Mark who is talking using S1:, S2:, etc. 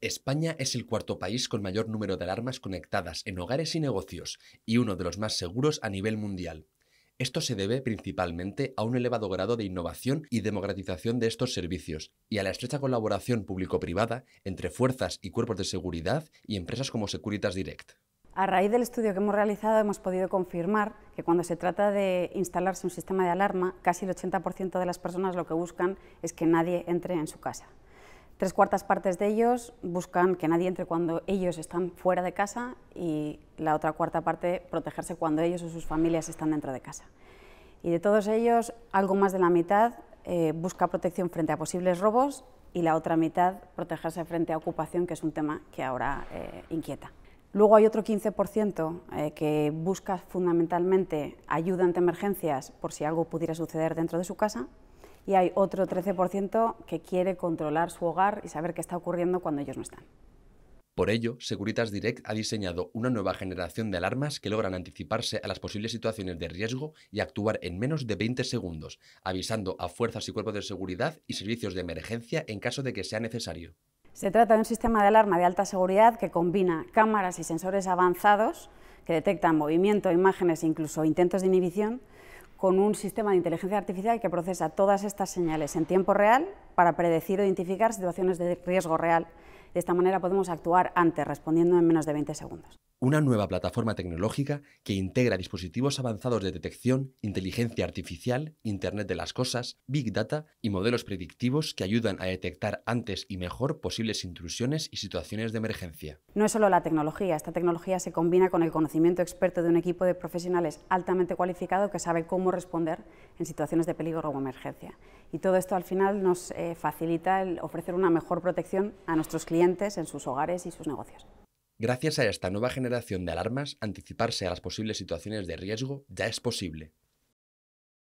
S1: España es el cuarto país con mayor número de alarmas conectadas en hogares y negocios y uno de los más seguros a nivel mundial. Esto se debe principalmente a un elevado grado de innovación y democratización de estos servicios y a la estrecha colaboración público-privada entre fuerzas y cuerpos de seguridad y empresas como Securitas Direct.
S2: A raíz del estudio que hemos realizado hemos podido confirmar que cuando se trata de instalarse un sistema de alarma, casi el 80% de las personas lo que buscan es que nadie entre en su casa. Tres cuartas partes de ellos buscan que nadie entre cuando ellos están fuera de casa y la otra cuarta parte protegerse cuando ellos o sus familias están dentro de casa. Y de todos ellos, algo más de la mitad eh, busca protección frente a posibles robos y la otra mitad protegerse frente a ocupación, que es un tema que ahora eh, inquieta. Luego hay otro 15% eh, que busca fundamentalmente ayuda ante emergencias por si algo pudiera suceder dentro de su casa y hay otro 13% que quiere controlar su hogar y saber qué está ocurriendo cuando ellos no están.
S1: Por ello, Seguritas Direct ha diseñado una nueva generación de alarmas que logran anticiparse a las posibles situaciones de riesgo y actuar en menos de 20 segundos, avisando a fuerzas y cuerpos de seguridad y servicios de emergencia en caso de que sea necesario. Se
S2: trata de un sistema de alarma de alta seguridad que combina cámaras y sensores avanzados que detectan movimiento, imágenes e incluso intentos de inhibición con un sistema de inteligencia artificial que procesa todas estas señales en tiempo real para predecir o identificar situaciones de riesgo real. De esta manera podemos actuar antes, respondiendo en menos de 20 segundos
S1: una nueva plataforma tecnológica que integra dispositivos avanzados de detección, inteligencia artificial, Internet de las Cosas, Big Data y modelos predictivos que ayudan a detectar antes y mejor posibles intrusiones y situaciones de emergencia.
S2: No es solo la tecnología, esta tecnología se combina con el conocimiento experto de un equipo de profesionales altamente cualificado que sabe cómo responder en situaciones de peligro o emergencia. Y todo esto al final nos eh, facilita el ofrecer una mejor protección a nuestros clientes en sus hogares y sus negocios.
S1: Gracias a esta nueva generación de alarmas, anticiparse a las posibles situaciones de riesgo ya es posible.